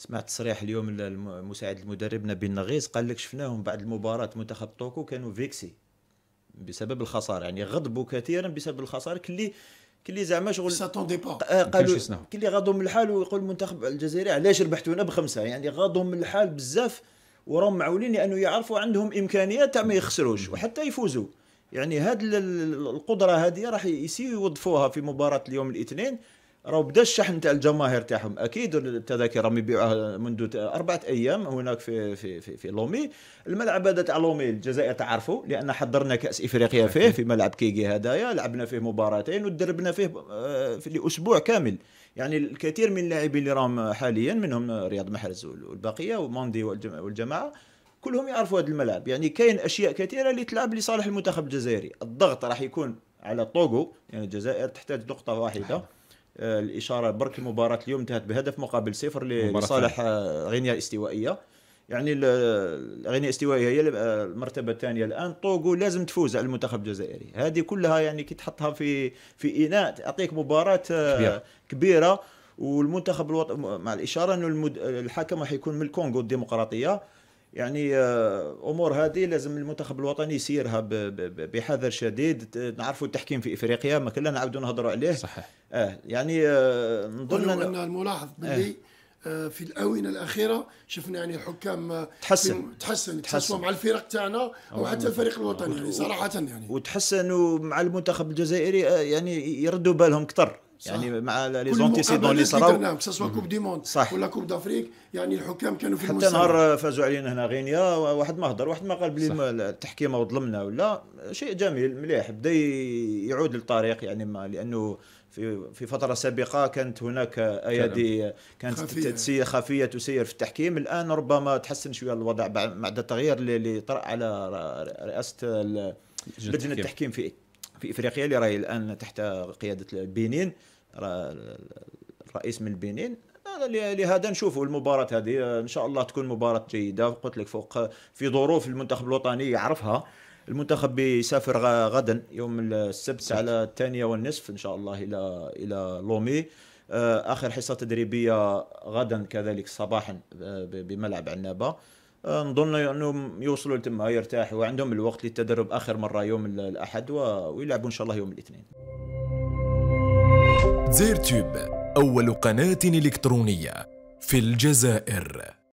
سمعت تصريح اليوم المساعد المدرب نبيل نغيز قال لك شفناهم بعد المباراه منتخب طوكو كانوا فيكسي بسبب الخساره يعني غضبوا كثيرا بسبب الخساره كلي كلي زعما شغل آه، قالوا كلي غاضوا من الحال ويقول المنتخب الجزائري علاش ربحتونا بخمسه يعني غاضوا من الحال بزاف وراهم معولين لانه يعرفوا عندهم امكانيات تاع ما يخسروش وحتى يفوزوا يعني هاد القدره هذه راح يسيو يوظفوها في مباراه اليوم الاثنين راهو بدا الشحن تاع الجماهير تاعهم اكيد التذاكر راهم يبيعوها منذ اربعه ايام هناك في في في, في لومي الملعب هذا تاع لومي الجزائر تعرفوا لان حضرنا كاس افريقيا فيه في ملعب كيغي هدايا لعبنا فيه مباراتين ودربنا فيه آه، في لاسبوع كامل يعني الكثير من اللاعبين اللي راهم حاليا منهم رياض محرز والبقيه وماندي والجماعه كلهم يعرفوا هذا الملعب يعني كاين اشياء كثيره اللي تلعب لصالح المنتخب الجزائري الضغط راح يكون على طوغو يعني الجزائر تحتاج نقطه واحده آه، الاشاره برك المباراه اليوم انتهت بهدف مقابل صفر لصالح آه، غينيا الاستوائيه يعني غينيا الاستوائيه هي آه، المرتبه الثانيه الان طوغو لازم تفوز على المنتخب الجزائري هذه كلها يعني كي تحطها في في اناء تعطيك مباراه كبيره, كبيرة والمنتخب الوطني مع الاشاره انه الحكم راح يكون من الكونغو الديمقراطيه يعني آه، امور هذه لازم المنتخب الوطني يسيرها بحذر شديد نعرفوا التحكيم في افريقيا ما كنا نعاودوا نهضروا عليه صحيح اه يعني آه، نظن ان الملاحظ آه. باللي آه. في الاونه الاخيره شفنا يعني الحكام تحسن تحسن تحسن مع الفرق تاعنا او حتى الفريق الوطني يعني صراحه يعني وتحسنوا مع المنتخب الجزائري يعني يردوا بالهم اكثر يعني مع لي زونتيسيدون اللي صراو سواء كوب دي موند صح ولا كوب دافريك يعني الحكام كانوا في حتى نهار فازوا علينا هنا غينيا واحد ما هضر واحد ما قال بلي التحكيم وظلمنا ولا شيء جميل مليح بدا يعود للطريق يعني ما لانه في في فتره سابقه كانت هناك ايادي كانت خفية. تسير خفيه تسير في التحكيم الان ربما تحسن شويه الوضع بعد التغيير اللي طرأ على رئاسه لجنه التحكيم في في افريقيا اللي راهي الان تحت قياده البنين الرئيس من البنين لهذا نشوفوا المباراة هذه ان شاء الله تكون مباراة جيدة قلت لك فوق في ظروف المنتخب الوطني يعرفها المنتخب بيسافر غدا يوم السبت على الثانية والنصف ان شاء الله الى الى لومي آه، اخر حصة تدريبية غدا كذلك صباحا آه، بملعب عنابة نظن انهم يوصلوا لتما يرتاحوا وعندهم الوقت للتدرب اخر مره يوم الاحد ويلعبوا ان شاء الله يوم الاثنين. زير تيوب اول قناه الكترونيه في الجزائر